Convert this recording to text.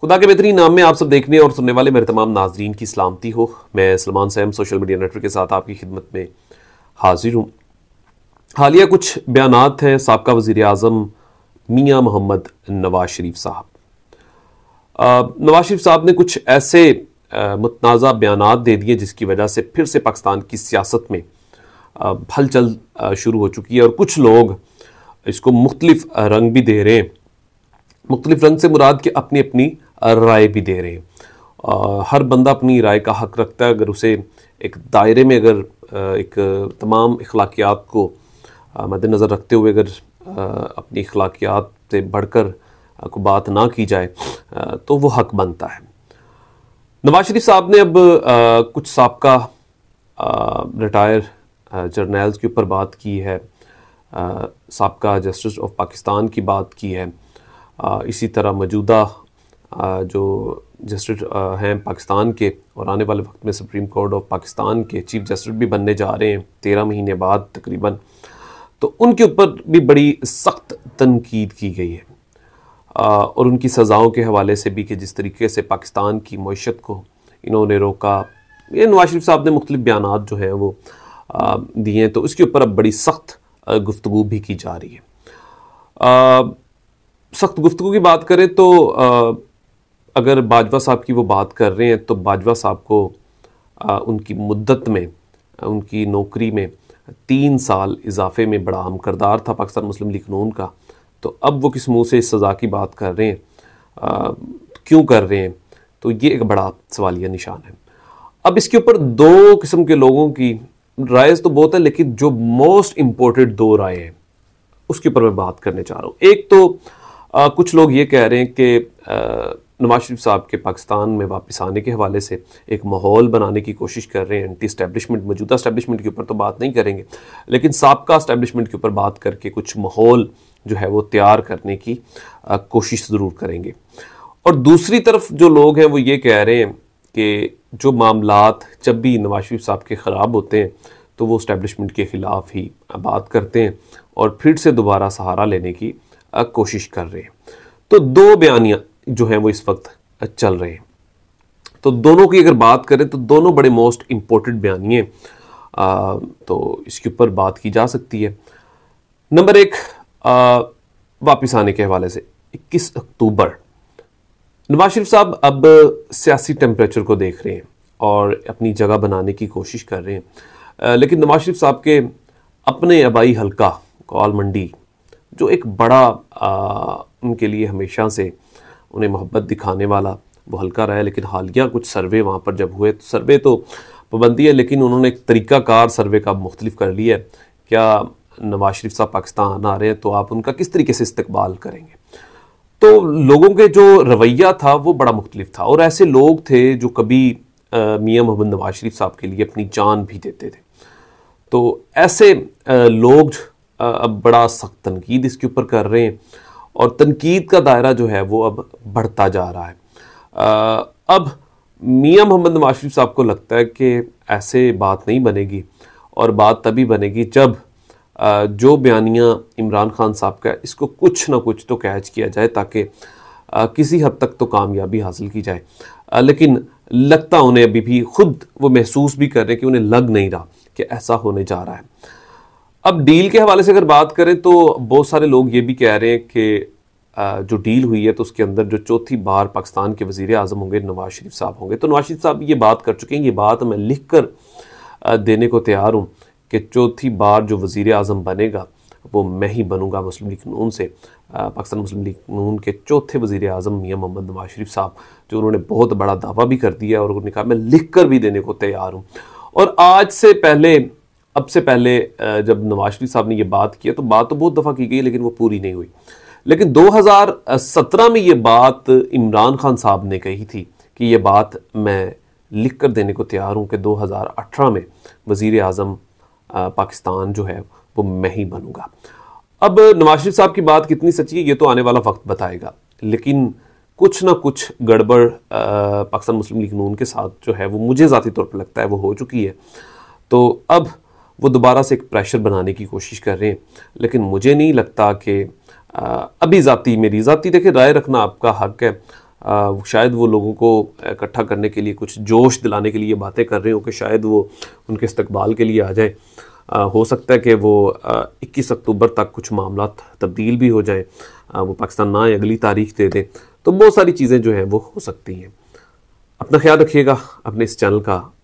खुदा के बेहतरीन नाम में आप सब देखने और सुनने वाले मेरे तमाम नाजरीन की सलामती हो मैं Salman Sam social media network के साथ आपकी खिदमत में हाजिर हूँ हालिया कुछ बयान हैं सबका वज़ी अजम मियाँ मोहम्मद नवाज शरीफ साहब नवाज शरीफ साहब ने कुछ ऐसे मतनाज़ा बयान दे दिए जिसकी वजह से फिर से पाकिस्तान की सियासत में हलचल शुरू हो चुकी है और कुछ लोग इसको मुख्तलिफ रंग भी दे रहे हैं मुख्तलिफ रंग से मुराद के अपनी अपनी राय भी दे रहे हैं हर बंदा अपनी राय का हक रखता है अगर उसे एक दायरे में अगर एक तमाम अखलाकियात को मद्दनज़र रखते हुए अगर अपनी अखलाकियात से बढ़कर को बात ना की जाए तो वो हक बनता है नवाज शरीफ साहब ने अब कुछ सबका रिटायर जर्नल्स के ऊपर बात की है सबका जस्टिस ऑफ पाकिस्तान की बात की है इसी तरह मौजूदा जो जस्टिस हैं पाकिस्तान के और आने वाले वक्त में सुप्रीम कोर्ट ऑफ पाकिस्तान के चीफ जस्टिस भी बनने जा रहे हैं तेरह महीने बाद तकरीबन तो उनके ऊपर भी बड़ी सख्त तनकीद की गई है और उनकी सज़ाओं के हवाले से भी कि जिस तरीके से पाकिस्तान की मीशत को इन्होंने रोका ये नवाज शरीफ साहब ने मुख्तु बयान जो हैं वो दिए हैं तो उसके ऊपर अब बड़ी सख्त गुफ्तु भी की जा रही है सख्त गुफ्तु की बात करें तो अगर बाजवा साहब की वो बात कर रहे हैं तो बाजवा साहब को आ, उनकी मुद्दत में उनकी नौकरी में तीन साल इजाफे में बड़ा अहम करदार था पाकिस्तान मुस्लिम लीग नून का तो अब वो किस मुँह से इस सज़ा की बात कर रहे हैं क्यों कर रहे हैं तो ये एक बड़ा सवालिया निशान है अब इसके ऊपर दो किस्म के लोगों की राय तो बहुत है लेकिन जो मोस्ट इम्पोर्टेंट दो राय हैं उसके ऊपर मैं बात करने चाह रहा हूँ एक तो आ, कुछ लोग ये कह रहे हैं कि नवाज शरीफ साहब के पाकिस्तान में वापस आने के हवाले से एक माहौल बनाने की कोशिश कर रहे हैं एंटी स्टैब्लिशमेंट मौजूदा स्टैब्लिशमेंट के ऊपर तो बात नहीं करेंगे लेकिन सबका स्टैब्लिशमेंट के ऊपर बात करके कुछ माहौल जो है वो तैयार करने की आ, कोशिश ज़रूर करेंगे और दूसरी तरफ जो लोग हैं वो ये कह रहे हैं कि जो मामला जब भी नवाज शरीफ साहब के ख़राब होते हैं तो वो स्टैब्लिशमेंट के ख़िलाफ़ ही बात करते हैं और फिर से दोबारा सहारा लेने की कोशिश कर रहे हैं तो दो बयानियां जो हैं वो इस वक्त चल रहे हैं तो दोनों की अगर बात करें तो दोनों बड़े मोस्ट इम्पोर्टेंट बयानिए तो इसके ऊपर बात की जा सकती है नंबर एक वापस आने के हवाले से 21 अक्टूबर नवाज शरीफ साहब अब सियासी टेम्परेचर को देख रहे हैं और अपनी जगह बनाने की कोशिश कर रहे हैं आ, लेकिन नवाज शरीफ साहब के अपने आबाई हलका कौल मंडी जो एक बड़ा आ, उनके लिए हमेशा से उन्हें मोहब्बत दिखाने वाला वो हल्का रहा है लेकिन हालिया कुछ सर्वे वहाँ पर जब हुए तो सर्वे तो पाबंदी है लेकिन उन्होंने एक तरीक़ाकार सर्वे का मुख्तलिफ कर लिया है क्या नवाज शरीफ साहब पाकिस्तान आ रहे हैं तो आप उनका किस तरीके से इस्तकबाल करेंगे तो लोगों के जो रवैया था वो बड़ा मुख्तलिफ था और ऐसे लोग थे जो कभी मियाँ मोहम्मद नवाज शरीफ साहब के लिए अपनी जान भी देते थे तो ऐसे लोग अब बड़ा सख्त तनकीद इसके ऊपर कर रहे हैं और तनकीद का दायरा जो है वो अब बढ़ता जा रहा है आ, अब मियाँ मोहम्मद नवाज शरीफ साहब को लगता है कि ऐसे बात नहीं बनेगी और बात तभी बनेगी जब आ, जो बयानियाँ इमरान खान साहब का इसको कुछ ना कुछ तो कैच किया जाए ताकि किसी हद तक तो कामयाबी हासिल की जाए आ, लेकिन लगता उन्हें अभी भी खुद वो महसूस भी कर रहे हैं कि उन्हें लग नहीं रहा कि ऐसा होने जा रहा है अब डील के हवाले से अगर बात करें तो बहुत सारे लोग ये भी कह रहे हैं कि जो डील हुई है तो उसके अंदर जो चौथी बार पाकिस्तान के वजीर अजम होंगे नवाज शरीफ साहब होंगे तो नवाज शरीफ साहब ये बात कर चुके हैं ये बात मैं लिख कर देने को तैयार हूँ कि चौथी बार जो वज़ी अजम बनेगा वो मैं ही बनूंगा मुस्लिम लीग नून से पाकिस्तान मुस्लिम लीग नून के चौथे वजीर अजम मियाँ मोहम्मद नवाज शरीफ साहब जो उन्होंने बहुत बड़ा दावा भी कर दिया और उन्होंने कहा मैं लिख कर भी देने को तैयार हूँ और आज से पहले अब से पहले जब नवाज शरीफ साहब ने ये बात किया तो बात तो बहुत दफ़ा की गई लेकिन वो पूरी नहीं हुई लेकिन 2017 में ये बात इमरान खान साहब ने कही थी कि ये बात मैं लिख कर देने को तैयार हूँ कि 2018 में वज़ी अजम पाकिस्तान जो है वो मैं ही बनूँगा अब नवाज शरीफ साहब की बात कितनी सच्ची है ये तो आने वाला वक्त बताएगा लेकिन कुछ ना कुछ गड़बड़ पाकिस्तान मुस्लिम लीग नून के साथ जो है वो मुझे ज़ाती तौर पर लगता है वो हो चुकी है तो अब वो दोबारा से एक प्रेशर बनाने की कोशिश कर रहे हैं लेकिन मुझे नहीं लगता कि अभी ज़ाती मेरी ज़ाती देखिए राय रखना आपका हक है आ, शायद वो लोगों को इकट्ठा करने के लिए कुछ जोश दिलाने के लिए बातें कर रहे हो कि शायद वो उनके इस्तबाल के लिए आ जाए आ, हो सकता है कि वो इक्कीस अक्टूबर तक कुछ मामला तब्दील भी हो जाए आ, वो पाकिस्तान ना अगली तारीख दे दें तो बहुत सारी चीज़ें जो हैं वो हो सकती हैं अपना ख्याल रखिएगा अपने इस चैनल का